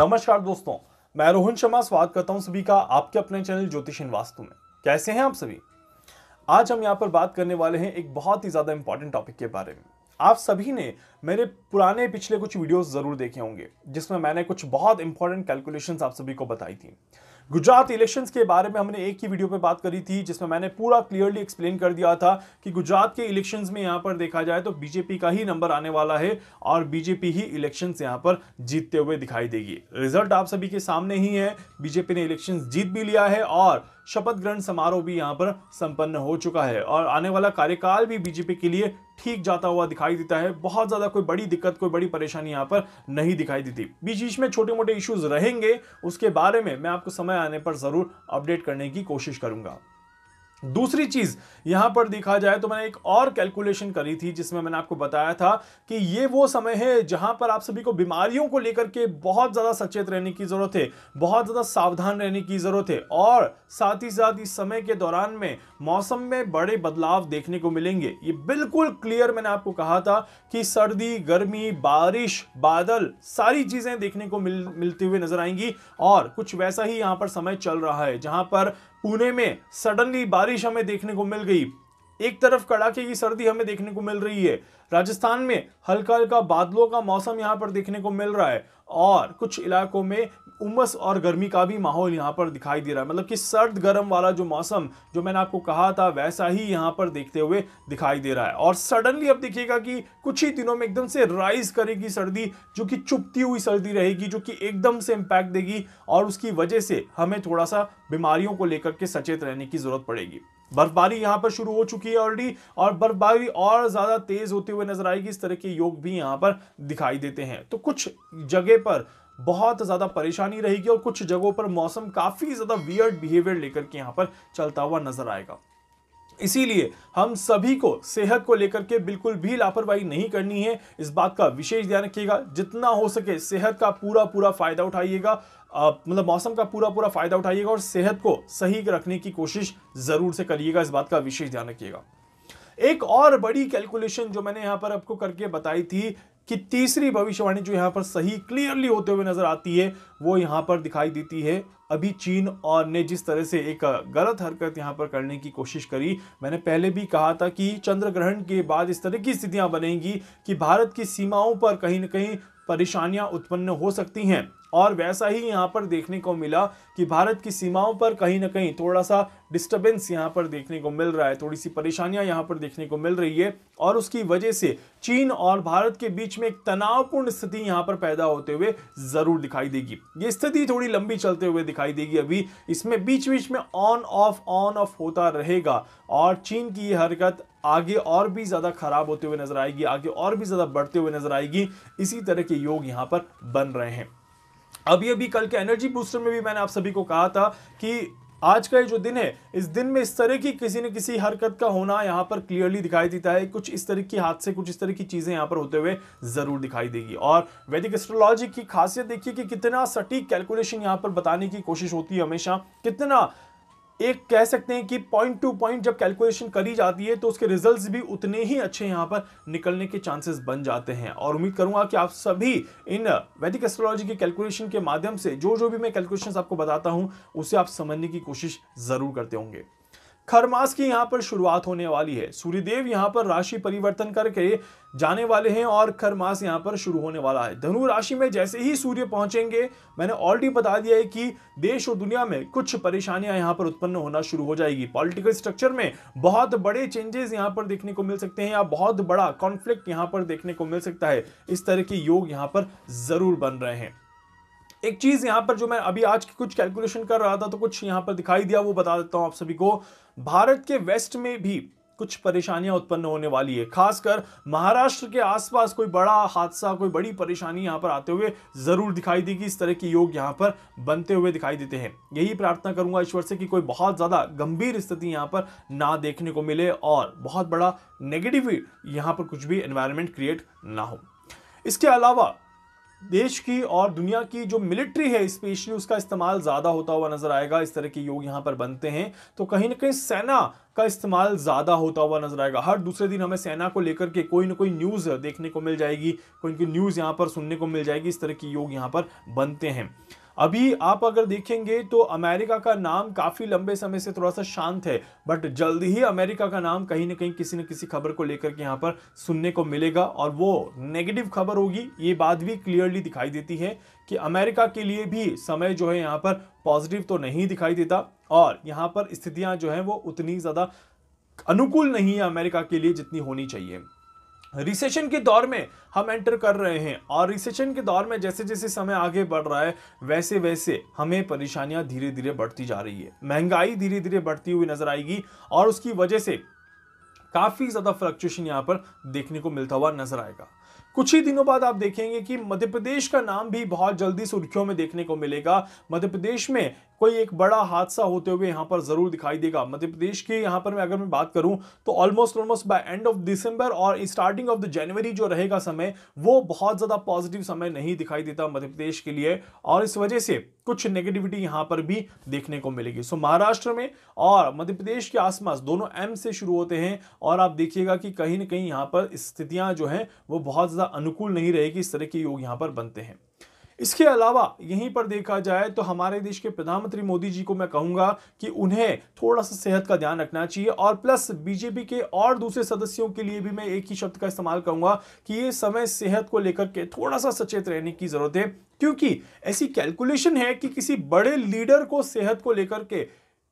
नमस्कार दोस्तों मैं रोहन शर्मा स्वागत करता हूं सभी का आपके अपने चैनल ज्योतिषिन वास्तु में कैसे हैं आप सभी आज हम यहां पर बात करने वाले हैं एक बहुत ही ज़्यादा इंपॉर्टेंट टॉपिक के बारे में आप सभी ने मेरे पुराने पिछले कुछ वीडियोस ज़रूर देखे होंगे जिसमें मैंने कुछ बहुत इंपॉर्टेंट कैलकुलेशंस आप सभी को बताई थी गुजरात इलेक्शंस के बारे में हमने एक ही वीडियो पे बात करी थी जिसमें मैंने पूरा क्लियरली एक्सप्लेन कर दिया था कि गुजरात के इलेक्शंस में यहाँ पर देखा जाए तो बीजेपी का ही नंबर आने वाला है और बीजेपी ही इलेक्शन यहाँ पर जीतते हुए दिखाई देगी रिजल्ट आप सभी के सामने ही है बीजेपी ने इलेक्शन जीत भी लिया है और शपथ ग्रहण समारोह भी यहाँ पर संपन्न हो चुका है और आने वाला कार्यकाल भी बीजेपी के लिए ठीक जाता हुआ दिखाई देता है बहुत ज़्यादा ज़्यादा कोई बड़ी दिक्कत कोई बड़ी परेशानी यहां पर नहीं दिखाई दी थी बीच बीच में छोटे मोटे इश्यूज़ रहेंगे उसके बारे में मैं आपको समय आने पर ज़रूर अपडेट करने की कोशिश करूंगा दूसरी चीज़ यहाँ पर देखा जाए तो मैंने एक और कैलकुलेशन करी थी जिसमें मैंने आपको बताया था कि ये वो समय है जहां पर आप सभी को बीमारियों को लेकर के बहुत ज़्यादा सचेत रहने की ज़रूरत है बहुत ज़्यादा सावधान रहने की ज़रूरत है और साथ ही साथ इस समय के दौरान में मौसम में बड़े बदलाव देखने को मिलेंगे ये बिल्कुल क्लियर मैंने आपको कहा था कि सर्दी गर्मी बारिश बादल सारी चीज़ें देखने को मिल मिलती हुई नज़र आएंगी और कुछ वैसा ही यहाँ पर समय चल रहा है जहां पर पुणे में सडनली बारिश हमें देखने को मिल गई एक तरफ कड़ाके की सर्दी हमें देखने को मिल रही है राजस्थान में हल्का हल्का बादलों का मौसम यहाँ पर देखने को मिल रहा है और कुछ इलाकों में उमस और गर्मी का भी माहौल यहाँ पर दिखाई दे रहा है मतलब कि सर्द गर्म वाला जो मौसम जो मैंने आपको कहा था वैसा ही यहाँ पर देखते हुए दिखाई दे रहा है और सडनली अब देखिएगा कि कुछ ही दिनों में एकदम से राइज करेगी सर्दी जो कि चुपती हुई सर्दी रहेगी जो कि एकदम से इम्पैक्ट देगी और उसकी वजह से हमें थोड़ा सा बीमारियों को लेकर के सचेत रहने की ज़रूरत पड़ेगी बर्फबारी यहां पर शुरू हो चुकी है ऑलरेडी और बर्फबारी और ज़्यादा तेज़ होते हुए नजर आएगी इस तरह के योग भी यहाँ पर दिखाई देते हैं तो कुछ जगह पर बहुत ज़्यादा परेशानी रहेगी और कुछ जगहों पर मौसम काफ़ी ज़्यादा वियर्ड बिहेवियर लेकर के यहाँ पर चलता हुआ नजर आएगा इसीलिए हम सभी को सेहत को लेकर के बिल्कुल भी लापरवाही नहीं करनी है इस बात का विशेष ध्यान रखिएगा जितना हो सके सेहत का पूरा पूरा फायदा उठाइएगा मतलब मौसम का पूरा पूरा फायदा उठाइएगा और सेहत को सही रखने की कोशिश जरूर से करिएगा इस बात का विशेष ध्यान रखिएगा एक और बड़ी कैलकुलेशन जो मैंने यहाँ पर आपको करके बताई थी कि तीसरी भविष्यवाणी जो यहाँ पर सही क्लियरली होते हुए नजर आती है वो यहाँ पर दिखाई देती है अभी चीन और ने जिस तरह से एक गलत हरकत यहाँ पर करने की कोशिश करी मैंने पहले भी कहा था कि चंद्र ग्रहण के बाद इस तरह की स्थितियाँ बनेंगी कि भारत की सीमाओं पर कहीं ना कहीं परेशानियां उत्पन्न हो सकती हैं और वैसा ही यहाँ पर देखने को मिला कि भारत की सीमाओं पर कहीं ना कहीं थोड़ा सा डिस्टर्बेंस यहाँ पर देखने को मिल रहा है थोड़ी सी परेशानियां यहाँ पर देखने को मिल रही है और उसकी वजह से चीन और भारत के बीच में एक तनावपूर्ण स्थिति यहाँ पर पैदा होते हुए ज़रूर दिखाई देगी ये स्थिति थोड़ी लंबी चलते हुए दिखाई देगी अभी इसमें बीच बीच में ऑन ऑफ ऑन ऑफ होता रहेगा और चीन की ये हरकत आगे और भी ज़्यादा ख़राब होते हुए नज़र आएगी आगे और भी ज़्यादा बढ़ते हुए नज़र आएगी इसी तरह के योग यहां पर बन रहे हैं अभी अभी कल के एनर्जी बूस्टर में भी मैंने आप सभी को कहा था कि आज का ये जो दिन है इस दिन में इस तरह की किसी न किसी हरकत का होना यहाँ पर क्लियरली दिखाई देता है कुछ इस तरह की हादसे कुछ इस तरह की चीज़ें यहाँ पर होते हुए ज़रूर दिखाई देगी और वैदिक एस्ट्रोलॉजी की खासियत देखिए कि कितना सटीक कैलकुलेशन यहाँ पर बताने की कोशिश होती है हमेशा कितना एक कह सकते हैं कि पॉइंट टू पॉइंट जब कैलकुलेशन करी जाती है तो उसके रिजल्ट्स भी उतने ही अच्छे यहाँ पर निकलने के चांसेस बन जाते हैं और उम्मीद करूंगा कि आप सभी इन वैदिक एस्ट्रोलॉजी के कैलकुलेशन के माध्यम से जो जो भी मैं कैलकुलेशन आपको बताता हूँ उसे आप समझने की कोशिश ज़रूर करते होंगे खरमास की यहाँ पर शुरुआत होने वाली है सूर्यदेव यहाँ पर राशि परिवर्तन करके जाने वाले हैं और खरमास यहाँ पर शुरू होने वाला है धनु राशि में जैसे ही सूर्य पहुंचेंगे मैंने ऑलरेडी बता दिया है कि देश और दुनिया में कुछ परेशानियां यहाँ पर उत्पन्न होना शुरू हो जाएगी पॉलिटिकल स्ट्रक्चर में बहुत बड़े चेंजेस यहाँ पर देखने को मिल सकते हैं या बहुत बड़ा कॉन्फ्लिक्ट यहाँ पर देखने को मिल सकता है इस तरह के योग यहाँ पर जरूर बन रहे हैं एक चीज़ यहाँ पर जो मैं अभी आज की कुछ कैलकुलेशन कर रहा था तो कुछ यहाँ पर दिखाई दिया वो बता देता हूँ आप सभी को भारत के वेस्ट में भी कुछ परेशानियां उत्पन्न होने वाली है खासकर महाराष्ट्र के आसपास कोई बड़ा हादसा कोई बड़ी परेशानी यहाँ पर आते हुए जरूर दिखाई देगी इस तरह के योग यहाँ पर बनते हुए दिखाई देते हैं यही प्रार्थना करूंगा ईश्वर से कि कोई बहुत ज़्यादा गंभीर स्थिति यहाँ पर ना देखने को मिले और बहुत बड़ा नेगेटिव यहाँ पर कुछ भी एनवायरमेंट क्रिएट ना हो इसके अलावा देश की और दुनिया की जो मिलिट्री है स्पेशली उसका इस्तेमाल ज़्यादा होता हुआ नज़र आएगा इस तरह के योग यहाँ पर बनते हैं तो कहीं ना कहीं सेना का इस्तेमाल ज़्यादा होता हुआ नज़र आएगा हर दूसरे दिन हमें सेना को लेकर के कोई ना कोई न्यूज़ देखने को मिल जाएगी कोई ना कोई न्यूज़ यहाँ पर सुनने को मिल जाएगी इस तरह के योग यहाँ पर बनते हैं अभी आप अगर देखेंगे तो अमेरिका का नाम काफ़ी लंबे समय से थोड़ा सा शांत है बट जल्द ही अमेरिका का नाम कहीं ना कहीं किसी न किसी खबर को लेकर के यहाँ पर सुनने को मिलेगा और वो नेगेटिव खबर होगी ये बात भी क्लियरली दिखाई देती है कि अमेरिका के लिए भी समय जो है यहाँ पर पॉजिटिव तो नहीं दिखाई देता और यहाँ पर स्थितियाँ जो हैं वो उतनी ज़्यादा अनुकूल नहीं है अमेरिका के लिए जितनी होनी चाहिए रिसेशन के दौर में हम एंटर कर रहे हैं और रिसेशन के दौर में जैसे जैसे समय आगे बढ़ रहा है वैसे वैसे हमें परेशानियां धीरे धीरे बढ़ती जा रही है महंगाई धीरे धीरे बढ़ती हुई नजर आएगी और उसकी वजह से काफ़ी ज़्यादा फ्लक्चुएशन यहाँ पर देखने को मिलता हुआ नजर आएगा कुछ ही दिनों बाद आप देखेंगे कि मध्य प्रदेश का नाम भी बहुत जल्दी सुर्खियों में देखने को मिलेगा मध्य प्रदेश में कोई एक बड़ा हादसा होते हुए यहाँ पर जरूर दिखाई देगा मध्य प्रदेश की यहाँ पर मैं अगर मैं बात करूँ तो almost almost by end of December और स्टार्टिंग ऑफ द जनवरी जो रहेगा समय वो बहुत ज़्यादा पॉजिटिव समय नहीं दिखाई देता मध्य प्रदेश के लिए और इस वजह से कुछ नेगेटिविटी यहाँ पर भी देखने को मिलेगी सो महाराष्ट्र में और मध्य प्रदेश के आसपास दोनों एम से शुरू होते हैं और आप देखिएगा कि कहीं ना कहीं यहाँ पर स्थितियाँ जो हैं वो बहुत ज़्यादा अनुकूल नहीं रहेगी इस तरह के योग यहाँ पर बनते हैं इसके अलावा यहीं पर देखा जाए तो हमारे देश के प्रधानमंत्री मोदी जी को मैं कहूँगा कि उन्हें थोड़ा सा सेहत का ध्यान रखना चाहिए और प्लस बीजेपी के और दूसरे सदस्यों के लिए भी मैं एक ही शब्द का इस्तेमाल कहूंगा कि ये समय सेहत को लेकर के थोड़ा सा सचेत रहने की ज़रूरत है क्योंकि ऐसी कैलकुलेशन है कि किसी बड़े लीडर को सेहत को लेकर के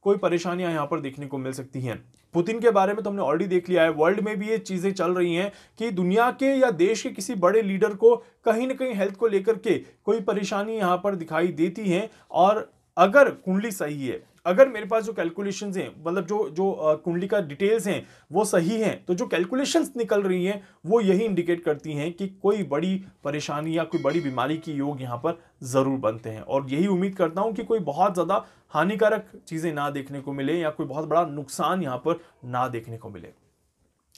कोई परेशानियां यहाँ पर देखने को मिल सकती हैं पुतिन के बारे में तो हमने ऑलरेडी देख लिया है वर्ल्ड में भी ये चीज़ें चल रही हैं कि दुनिया के या देश के किसी बड़े लीडर को कहीं ना कहीं हेल्थ को लेकर के कोई परेशानी यहाँ पर दिखाई देती है और अगर कुंडली सही है अगर मेरे पास जो कैलकुलेशन हैं मतलब जो जो कुंडली का डिटेल्स हैं वो सही हैं तो जो कैलकुलेशन निकल रही हैं वो यही इंडिकेट करती हैं कि कोई बड़ी परेशानी या कोई बड़ी बीमारी की योग यहाँ पर ज़रूर बनते हैं और यही उम्मीद करता हूँ कि कोई बहुत ज़्यादा हानिकारक चीज़ें ना देखने को मिले या कोई बहुत बड़ा नुकसान यहाँ पर ना देखने को मिले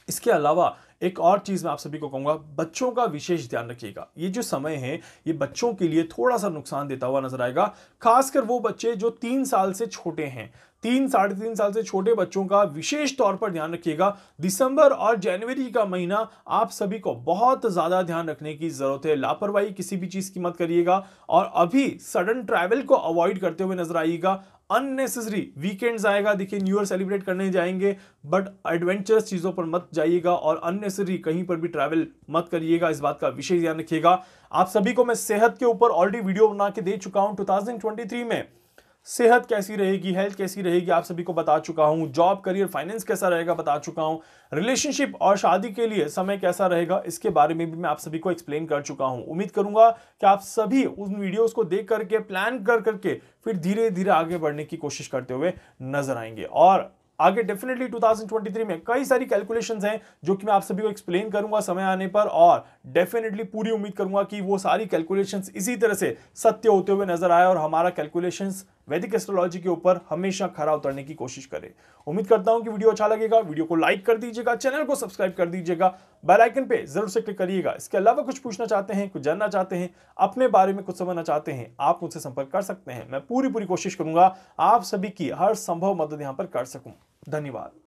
इसके अलावा एक और चीज़ मैं आप सभी को कहूंगा बच्चों का विशेष ध्यान रखिएगा ये जो समय है ये बच्चों के लिए थोड़ा सा नुकसान देता हुआ नजर आएगा खासकर वो बच्चे जो तीन साल से छोटे हैं तीन साढ़े तीन साल से छोटे बच्चों का विशेष तौर पर ध्यान रखिएगा दिसंबर और जनवरी का महीना आप सभी को बहुत ज़्यादा ध्यान रखने की ज़रूरत है लापरवाही किसी भी चीज़ की मत करिएगा और अभी सडन ट्रैवल को अवॉइड करते हुए नजर आइएगा अननेसेसरी वीकेंड्स आएगा देखिए न्यू ईयर सेलिब्रेट करने जाएंगे बट एडवेंचरस चीज़ों पर मत जाइएगा और अननेसेसरी कहीं पर भी ट्रैवल मत करिएगा इस बात का विशेष ध्यान रखिएगा आप सभी को मैं सेहत के ऊपर ऑलरेडी वीडियो बना के दे चुका हूँ टू में सेहत कैसी रहेगी हेल्थ कैसी रहेगी आप सभी को बता चुका हूँ जॉब करियर फाइनेंस कैसा रहेगा बता चुका हूँ रिलेशनशिप और शादी के लिए समय कैसा रहेगा इसके बारे में भी मैं आप सभी को एक्सप्लेन कर चुका हूँ उम्मीद करूंगा कि आप सभी उन वीडियोस को देख करके प्लान कर करके फिर धीरे धीरे आगे बढ़ने की कोशिश करते हुए नजर आएंगे और आगे डेफिनेटली 2023 में कई सारी कैलकुलेशंस हैं जो कि मैं आप सभी को एक्सप्लेन करूंगा समय आने पर और डेफिनेटली पूरी उम्मीद करूंगा कि वो सारी कैलकुलेशंस इसी तरह से सत्य होते हुए नजर आए और हमारा कैलकुलेशंस वैदिक एस्ट्रोलॉजी के ऊपर हमेशा खरा उतरने की कोशिश करें उम्मीद करता हूं कि वीडियो अच्छा लगेगा वीडियो को लाइक कर दीजिएगा चैनल को सब्सक्राइब कर दीजिएगा बेल आइकन पे जरूर से क्लिक करिएगा इसके अलावा कुछ पूछना चाहते हैं कुछ जानना चाहते हैं अपने बारे में कुछ समझना चाहते हैं आप मुझसे संपर्क कर सकते हैं मैं पूरी पूरी कोशिश करूंगा आप सभी की हर संभव मदद यहाँ पर कर सकूँ धन्यवाद